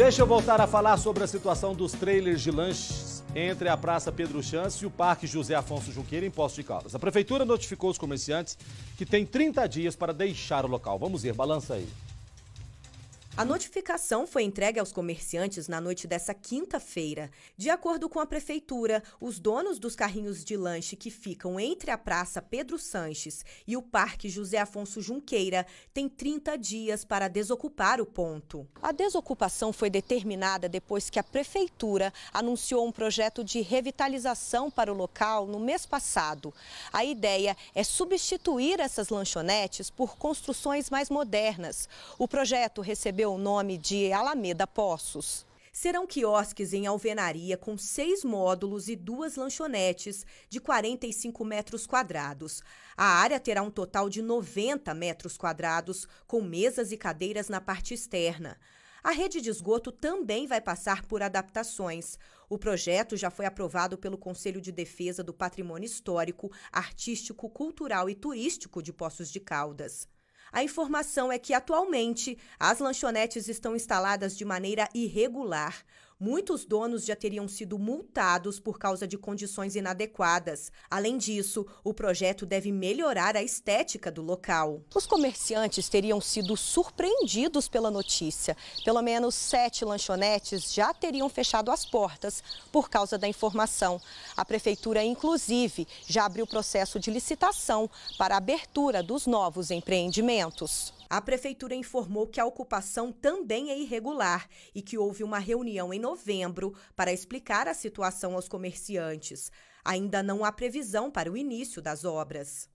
Deixa eu voltar a falar sobre a situação dos trailers de lanches entre a Praça Pedro Chance e o Parque José Afonso Junqueira, em Poço de Caldas. A Prefeitura notificou os comerciantes que têm 30 dias para deixar o local. Vamos ver, balança aí. A notificação foi entregue aos comerciantes na noite dessa quinta-feira. De acordo com a prefeitura, os donos dos carrinhos de lanche que ficam entre a Praça Pedro Sanches e o Parque José Afonso Junqueira têm 30 dias para desocupar o ponto. A desocupação foi determinada depois que a prefeitura anunciou um projeto de revitalização para o local no mês passado. A ideia é substituir essas lanchonetes por construções mais modernas. O projeto recebeu recebeu o nome de Alameda Poços. Serão quiosques em alvenaria com seis módulos e duas lanchonetes de 45 metros quadrados. A área terá um total de 90 metros quadrados, com mesas e cadeiras na parte externa. A rede de esgoto também vai passar por adaptações. O projeto já foi aprovado pelo Conselho de Defesa do Patrimônio Histórico, Artístico, Cultural e Turístico de Poços de Caldas. A informação é que, atualmente, as lanchonetes estão instaladas de maneira irregular. Muitos donos já teriam sido multados por causa de condições inadequadas. Além disso, o projeto deve melhorar a estética do local. Os comerciantes teriam sido surpreendidos pela notícia. Pelo menos sete lanchonetes já teriam fechado as portas por causa da informação. A prefeitura, inclusive, já abriu processo de licitação para a abertura dos novos empreendimentos. A prefeitura informou que a ocupação também é irregular e que houve uma reunião em novembro para explicar a situação aos comerciantes. Ainda não há previsão para o início das obras.